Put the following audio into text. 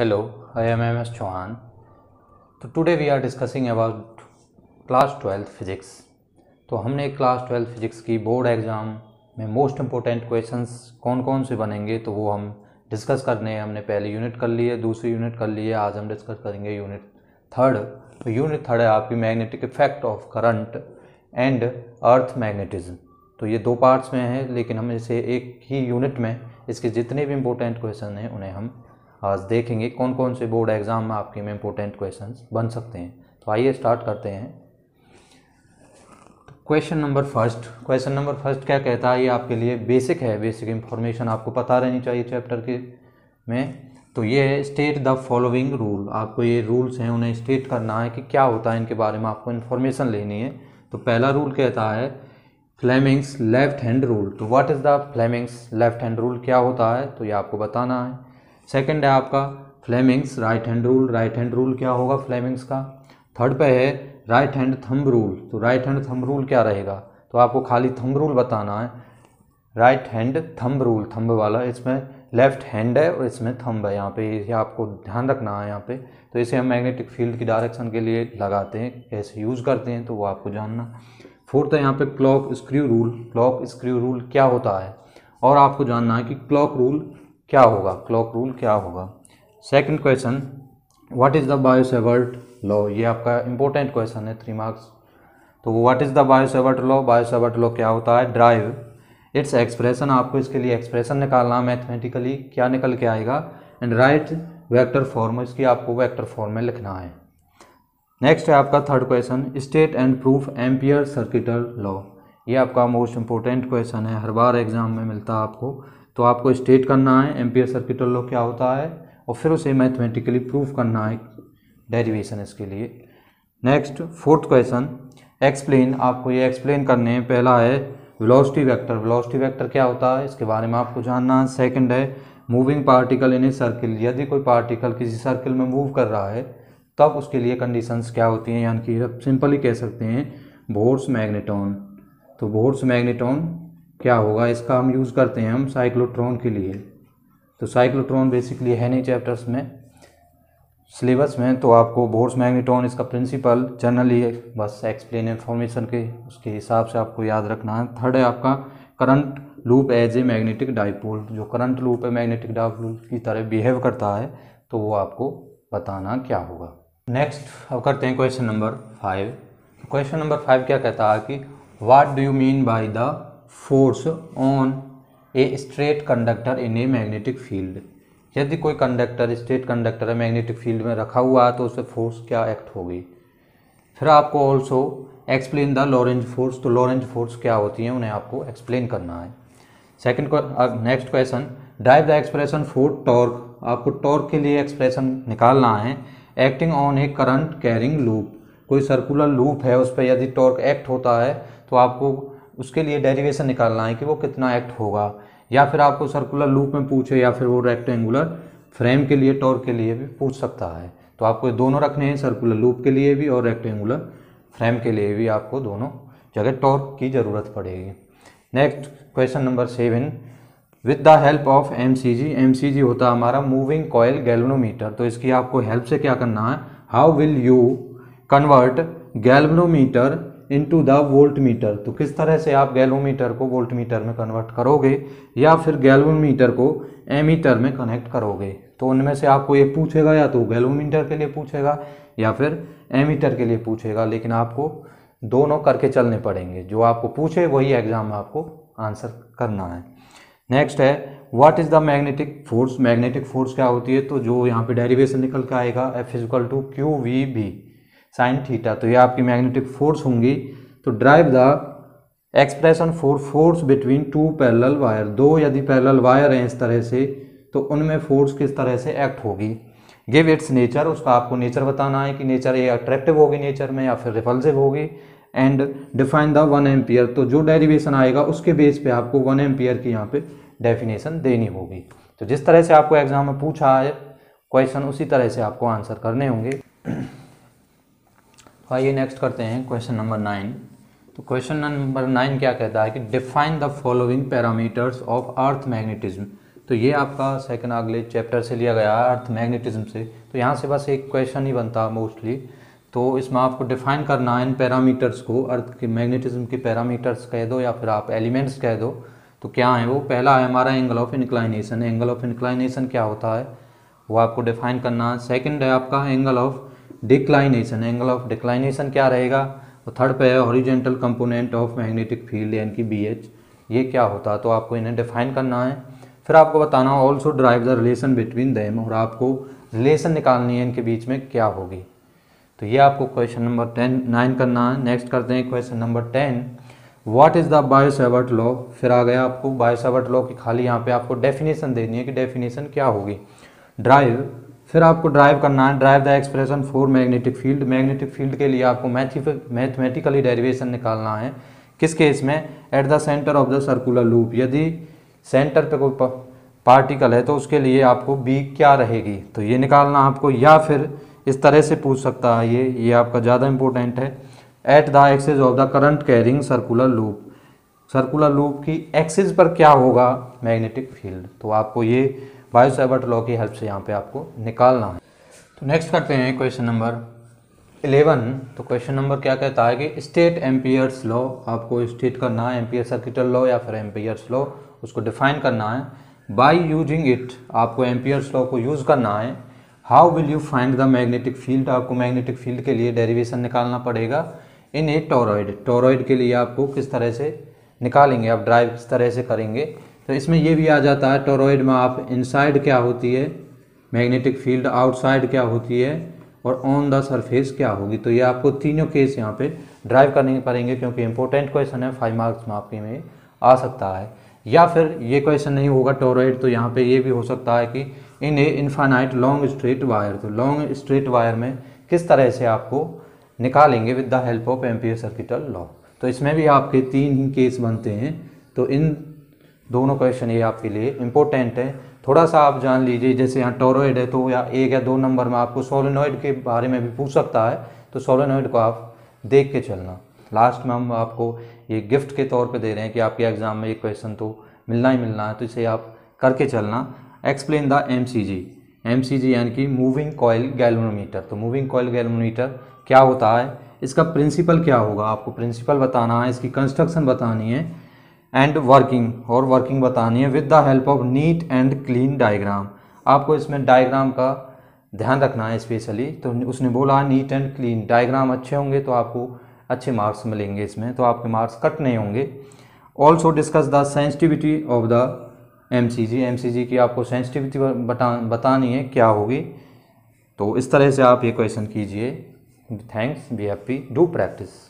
hello I am M S Chauhan तो today we are discussing about class twelfth physics तो हमने class twelfth physics की board exam में most important questions कौन कौन से बनेंगे तो वो हम डिस्कस करने हैं हमने पहली यूनिट कर ली है दूसरी यूनिट कर ली है आज हम डिस्कस करेंगे यूनिट थर्ड तो यूनिट थर्ड है आपकी magnetic effect of current and earth magnetism तो ये दो पार्ट्स में है लेकिन हम इसे एक ही यूनिट में इसके जितने भी इम्पोर्टेंट क्वेश्चन हैं उन्हें हम आज देखेंगे कौन कौन से बोर्ड एग्ज़ाम में आपके में इम्पोर्टेंट क्वेश्चन बन सकते हैं तो आइए स्टार्ट करते हैं question number first question number first क्या कहता है ये आपके लिए बेसिक है बेसिक इन्फॉर्मेशन आपको पता रहनी चाहिए चैप्टर के में तो ये है स्टेट द फॉलोइंग रूल आपको ये रूल्स हैं उन्हें स्टेट करना है कि क्या होता है इनके बारे में आपको इन्फॉर्मेशन लेनी है तो पहला रूल कहता है फ्लेमिंग्स लेफ्ट हैंड रूल तो what is the Fleming's left hand rule क्या होता है तो ये आपको बताना है सेकंड है आपका Fleming's right hand rule right hand rule क्या होगा फ्लेमिंग्स का थर्ड पे है राइट हैंड थंब रूल तो राइट हैंड थंब रूल क्या रहेगा तो आपको खाली थंब रूल बताना है right hand thumb rule thumb वाला इसमें लेफ्ट हैंड है और इसमें थंब है यहाँ पे ये आपको ध्यान रखना है यहाँ पे तो इसे हम मैग्नेटिक फील्ड की डायरेक्शन के लिए लगाते हैं कैसे यूज़ करते हैं तो वो आपको जानना फोर्थ है यहाँ पे clock screw rule clock screw rule क्या होता है और आपको जानना है कि क्लॉक रूल क्या होगा क्लॉक रूल क्या होगा second question what is the Biot Savart law ये आपका इंपॉर्टेंट क्वेश्चन है थ्री मार्क्स तो what is the Biot Savart law Biot Savart law क्या होता है ड्राइव इट्स एक्सप्रेशन आपको इसके लिए एक्सप्रेशन निकालना है मैथमेटिकली क्या निकल के आएगा एंड राइट वैक्टर फॉर्म इसकी आपको वैक्टर फॉर्म में लिखना है नेक्स्ट है आपका third question state and proof ampere circuital law ये आपका मोस्ट इंपॉर्टेंट क्वेश्चन है हर बार एग्जाम में मिलता है आपको तो आपको स्टेट करना है एम्पियर सर्किटल लॉ क्या होता है और फिर उसे मैथमेटिकली प्रूव करना है डेरिवेशन इसके लिए नेक्स्ट फोर्थ क्वेश्चन एक्सप्लेन आपको ये एक्सप्लेन करने हैं पहला है वेलोसिटी वेक्टर वेलोसिटी वेक्टर क्या होता है इसके बारे में आपको जानना है सेकंड है moving particle in a circle यदि कोई पार्टिकल किसी सर्किल में मूव कर रहा है तब उसके लिए कंडीशंस क्या होती हैं यानी कि सिंपली कह सकते हैं बोर्स मैग्नेटोन तो बोर्स मैग्नेटोन क्या होगा इसका हम यूज़ करते हैं हम साइक्लोट्रॉन के लिए तो साइक्लोट्रॉन बेसिकली है नहीं चैप्टर्स में सिलेबस में तो आपको बोर्स मैग्नेटॉन इसका प्रिंसिपल जनरली बस एक्सप्लेन इन्फॉर्मेशन के उसके हिसाब से आपको याद रखना है थर्ड है आपका current loop as a magnetic dipole जो करंट लूप है मैग्नेटिक डाइपोल की तरह बिहेव करता है तो वो आपको बताना क्या होगा नेक्स्ट अब करते हैं question number five question number five क्या कहता है कि what do you mean by the force on a straight conductor in a magnetic field यदि कोई conductor straight conductor magnetic field में रखा हुआ है तो उससे फोर्स क्या एक्ट होगी फिर आपको also explain the Lorentz force तो लॉरेंज फोर्स क्या होती है उन्हें आपको एक्सप्लेन करना है second next question derive the expression for torque आपको टॉर्क के लिए एक्सप्रेशन निकालना है acting on a current carrying loop कोई सर्कुलर लूप है उस पर यदि टॉर्क एक्ट होता है तो आपको उसके लिए डेरिवेशन निकालना है कि वो कितना एक्ट होगा या फिर आपको सर्कुलर लूप में पूछे या फिर वो रेक्टेंगुलर फ्रेम के लिए टॉर्क के लिए भी पूछ सकता है तो आपको ये दोनों रखने हैं सर्कुलर लूप के लिए भी और रेक्टेंगुलर फ्रेम के लिए भी आपको दोनों जगह टॉर्क की ज़रूरत पड़ेगी next question number seven with the help of M C G M C G होता हमारा मूविंग कॉयल गैल्वनोमीटर तो इसकी आपको हेल्प से क्या करना है how will you convert galvanometer into the voltmeter तो किस तरह से आप गैलोमीटर को वोल्ट मीटर में कन्वर्ट करोगे या फिर गैलोमीटर को एमीटर में कनेक्ट करोगे तो उनमें से आपको ये पूछेगा या तो गैलोमीटर के लिए पूछेगा या फिर एमीटर के लिए पूछेगा लेकिन आपको दोनों करके चलने पड़ेंगे जो आपको पूछे वही एग्ज़ाम में आपको आंसर करना है नेक्स्ट है what is the magnetic force magnetic force क्या होती है तो जो यहाँ पे डेरिवेशन निकल के आएगा F equal to q v B sine theta तो ये आपकी मैग्नेटिक फोर्स होंगी तो derive the expression for force between two parallel wire दो यदि पैरेलल वायर हैं इस तरह से तो उनमें फोर्स किस तरह से एक्ट होगी गिव इट्स नेचर उसका आपको नेचर बताना है कि नेचर ये अट्रैक्टिव होगी नेचर में या फिर रिपल्सिव होगी and define the one ampere तो जो डेरिवेशन आएगा उसके बेस पे आपको वन एम्पियर की यहाँ पे डेफिनेशन देनी होगी तो जिस तरह से आपको एग्ज़ाम में पूछा है क्वेश्चन उसी तरह से आपको आंसर करने होंगे आइए नेक्स्ट करते हैं क्वेश्चन नंबर नाइन तो क्वेश्चन नंबर नाइन क्या कहता है कि define the following parameters of earth magnetism तो ये आपका सेकंड अगले चैप्टर से लिया गया अर्थ मैग्नेटिज्म से तो यहाँ से बस एक क्वेश्चन ही बनता है मोस्टली तो इसमें आपको डिफाइन करना है इन पैरामीटर्स को अर्थ के मैग्नेटिज्म के पैरामीटर्स कह दो या फिर आप एलिमेंट्स कह दो तो क्या है वो पहला है हमारा angle of inclination angle of inclination क्या होता है वो आपको डिफाइन करना है सेकेंड है आपका angle of declination angle of declination क्या रहेगा तो थर्ड पे है horizontal component of magnetic field यानी कि बी एच ये क्या होता है तो आपको इन्हें डिफाइन करना है फिर आपको बताना also derive the relation between them और आपको रिलेशन निकालनी है इनके बीच में क्या होगी तो ये आपको क्वेश्चन नंबर टेन नाइन करना है नेक्स्ट करते हैं question number ten what is the Biot Savart law फिर आ गया आपको बायोसेवर्ट लॉ की खाली यहाँ पे आपको डेफिनेशन देनी है कि डेफिनेशन क्या होगी ड्राइव फिर आपको ड्राइव करना है derive the expression for magnetic field magnetic field के लिए आपको मैथमेटिकली डेरिवेशन निकालना है किस केस में at the centre of the circular loop यदि सेंटर पे कोई पार्टिकल है तो उसके लिए आपको बी क्या रहेगी तो ये निकालना आपको या फिर इस तरह से पूछ सकता है ये ये आपका ज़्यादा इंपॉर्टेंट है at the axis of the current carrying circular loop circular loop की एक्सेज पर क्या होगा मैग्नेटिक फील्ड तो आपको ये बायोसाइबर्ट लॉ की हेल्प से यहाँ पे आपको निकालना है तो नेक्स्ट करते हैं क्वेश्चन नंबर इलेवन तो क्वेश्चन नंबर क्या कहता है कि स्टेट एम्पियर्स लॉ आपको स्टेट करना है एम्पियर सर्किटल लॉ या फिर एम्पियर्स लॉ उसको डिफाइन करना है बाई यूजिंग इट आपको एम्पियर्स लॉ को यूज़ करना है how will you find the magnetic field आपको मैग्नेटिक फील्ड के लिए डेरिवेशन निकालना पड़ेगा इन ए टोरॉयड टोरॉइड के लिए आपको किस तरह से निकालेंगे आप ड्राइव किस तरह से करेंगे तो इसमें ये भी आ जाता है टोरॉइड में आप इनसाइड क्या होती है मैग्नेटिक फील्ड आउटसाइड क्या होती है और ऑन द सरफेस क्या होगी तो ये आपको तीनों केस यहाँ पे ड्राइव करने पड़ेंगे क्योंकि इंपॉर्टेंट क्वेश्चन है फाइव मार्क्स में आपके में आ सकता है या फिर ये क्वेश्चन नहीं होगा टोरॉइड तो यहाँ पे ये भी हो सकता है कि in a infinite long straight wire तो लॉन्ग स्ट्रेट वायर में किस तरह से आपको निकालेंगे with the help of ampere circuital law तो इसमें भी आपके तीन ही केस बनते हैं तो इन दोनों क्वेश्चन ये आपके लिए इंपॉर्टेंट है थोड़ा सा आप जान लीजिए जैसे यहाँ टोरोइड है तो या एक या दो नंबर में आपको सोलोनॉइड के बारे में भी पूछ सकता है तो सोलोनॉइड को आप देख के चलना लास्ट में हम आपको ये गिफ्ट के तौर पे दे रहे हैं कि आपके एग्ज़ाम में ये क्वेश्चन तो मिलना ही मिलना है तो इसे आप करके चलना explain the M C G M C G यानी कि मूविंग कॉयल गैलमोनोमीटर तो मूविंग कॉयल गैल्वनोमीटर क्या होता है इसका प्रिंसिपल क्या होगा आपको प्रिंसिपल बताना है इसकी कंस्ट्रक्शन बतानी है एंड वर्किंग और वर्किंग बतानी है with the help of neat and clean diagram आपको इसमें डायग्राम का ध्यान रखना है स्पेशली तो उसने बोला नीट एंड क्लीन डायग्राम अच्छे होंगे तो आपको अच्छे मार्क्स मिलेंगे इसमें तो आपके मार्क्स कट नहीं होंगे also discuss the sensitivity of the M C G M C G की आपको सेंसिटिविटी बता बतानी है क्या होगी तो इस तरह से आप ये क्वेश्चन कीजिए thanks be happy do practice